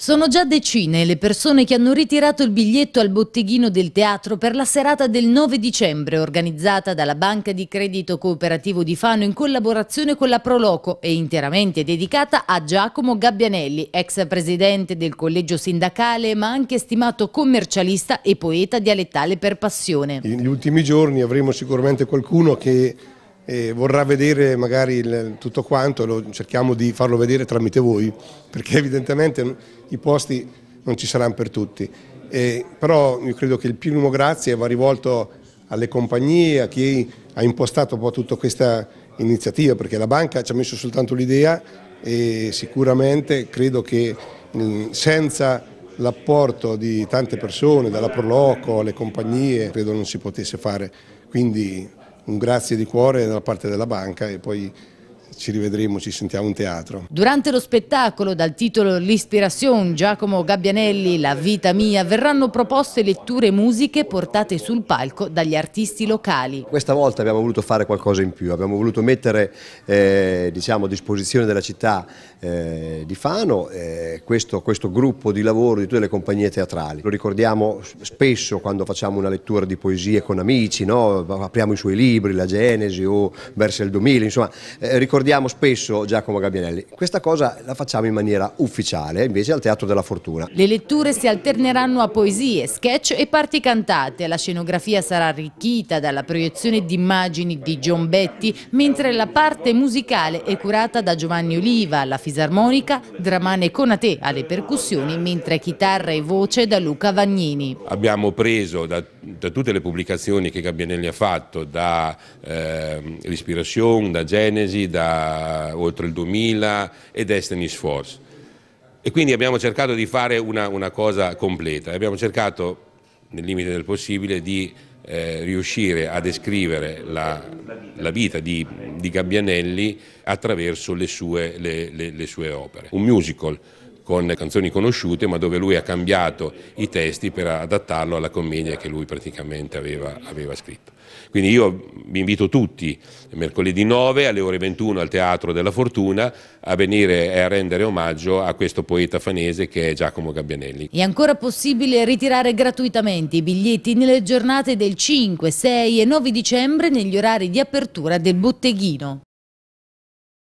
Sono già decine le persone che hanno ritirato il biglietto al botteghino del teatro per la serata del 9 dicembre organizzata dalla Banca di Credito Cooperativo di Fano in collaborazione con la Proloco e interamente dedicata a Giacomo Gabbianelli, ex presidente del collegio sindacale ma anche stimato commercialista e poeta dialettale per passione. Negli ultimi giorni avremo sicuramente qualcuno che e vorrà vedere magari il, tutto quanto, lo, cerchiamo di farlo vedere tramite voi, perché evidentemente i posti non ci saranno per tutti. E, però io credo che il primo grazie va rivolto alle compagnie, a chi ha impostato un po' tutta questa iniziativa, perché la banca ci ha messo soltanto l'idea e sicuramente credo che senza l'apporto di tante persone, dalla Proloco alle compagnie, credo non si potesse fare. Quindi un grazie di cuore da parte della banca e poi ci rivedremo, ci sentiamo in teatro. Durante lo spettacolo dal titolo L'Ispirazione, Giacomo Gabbianelli, La Vita Mia, verranno proposte letture musiche portate sul palco dagli artisti locali. Questa volta abbiamo voluto fare qualcosa in più, abbiamo voluto mettere eh, diciamo, a disposizione della città eh, di Fano eh, questo, questo gruppo di lavoro di tutte le compagnie teatrali. Lo ricordiamo spesso quando facciamo una lettura di poesie con amici, no? apriamo i suoi libri, La Genesi o Verso il 2000, insomma eh, ricordiamo ricordiamo spesso Giacomo Gabbianelli. Questa cosa la facciamo in maniera ufficiale, invece al Teatro della Fortuna. Le letture si alterneranno a poesie, sketch e parti cantate. La scenografia sarà arricchita dalla proiezione di immagini di Giombetti, mentre la parte musicale è curata da Giovanni Oliva alla fisarmonica, Dramane Conate alle percussioni, mentre chitarra e voce da Luca Vagnini. Abbiamo preso da da tutte le pubblicazioni che Gabbianelli ha fatto, da eh, L'Ispiration, da Genesi, da Oltre il 2000 e Destiny's Force. E quindi abbiamo cercato di fare una, una cosa completa, abbiamo cercato, nel limite del possibile, di eh, riuscire a descrivere la, la vita di, di, Gabbianelli attraverso le sue, le, le, le sue opere. Un musical con canzoni conosciute ma dove lui ha cambiato i testi per adattarlo alla commedia che lui praticamente aveva, aveva scritto. Quindi io vi invito tutti mercoledì 9 alle ore 21 al Teatro della Fortuna a venire e a rendere omaggio a questo poeta fanese che è Giacomo Gabbianelli. È ancora possibile ritirare gratuitamente i biglietti nelle giornate del 5, 6 e 9 dicembre negli orari di apertura del botteghino.